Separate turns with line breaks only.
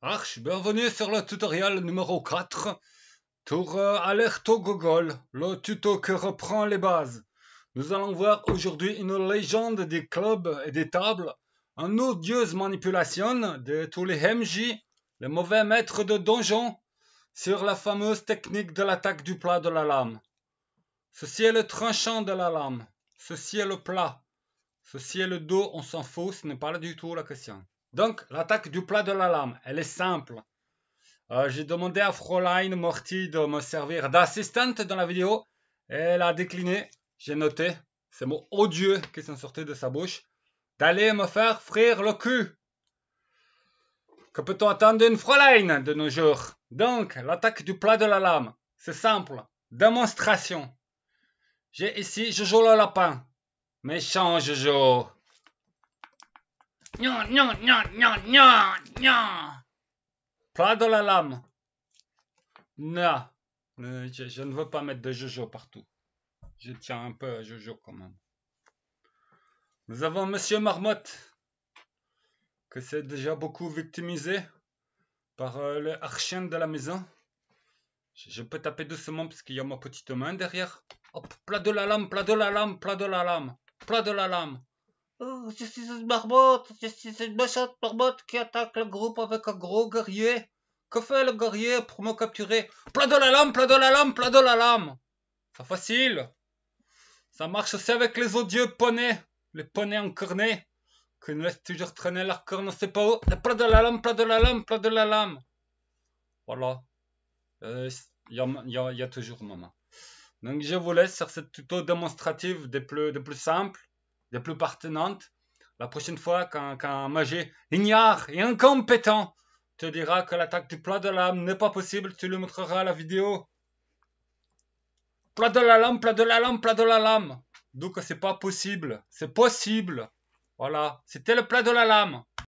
Arch, bienvenue sur le tutoriel numéro 4 tour euh, Alerto Google, le tuto qui reprend les bases. Nous allons voir aujourd'hui une légende des clubs et des tables, une odieuse manipulation de tous les MJ, les mauvais maîtres de donjon, sur la fameuse technique de l'attaque du plat de la lame. Ceci est le tranchant de la lame, ceci est le plat, ceci est le dos, on s'en fout, ce n'est pas du tout la question. Donc, l'attaque du plat de la lame, elle est simple. Euh, j'ai demandé à Fräulein Morty de me servir d'assistante dans la vidéo. Elle a décliné. J'ai noté ces mots odieux qui sont sortis de sa bouche. D'aller me faire frire le cul. Que peut-on attendre d'une Fräulein de nos jours Donc, l'attaque du plat de la lame, c'est simple. Démonstration. J'ai ici Jojo le lapin. Méchant Jojo.
Pla de
Pas de la lame. Non. Euh, je, ne veux pas mettre de Jojo partout. Je tiens un peu à Jojo quand même. Nous avons Monsieur Marmotte, que c'est déjà beaucoup victimisé par euh, le archien de la maison. Je, je peux taper
doucement parce qu'il y a ma petite main derrière. Hop, plat de la lame, plat de la lame, plat de la lame, plat de la lame. Oh, je suis une marmotte, je suis une méchante marmotte qui attaque le groupe avec un gros guerrier. Que fait le guerrier pour me capturer Plein de la lame, plein de la lame, plein de la lame C'est facile Ça marche aussi avec les odieux
poneys, les poneys encornés, qui nous laissent toujours traîner leur corne, on sait pas où. de la lame, plein de la lame, plein de la lame Voilà. Il euh, y, a toujours moment. Donc je vous laisse sur cette tuto démonstratif des plus, des plus simples les plus pertinentes. La prochaine fois quand un magé ignare et incompétent te dira que l'attaque du plat de la lame n'est pas possible, tu lui montreras la vidéo. Plat de la lame, plat de la lame, plat de la lame. Donc c'est pas possible, c'est possible. Voilà, c'était le plat de la lame.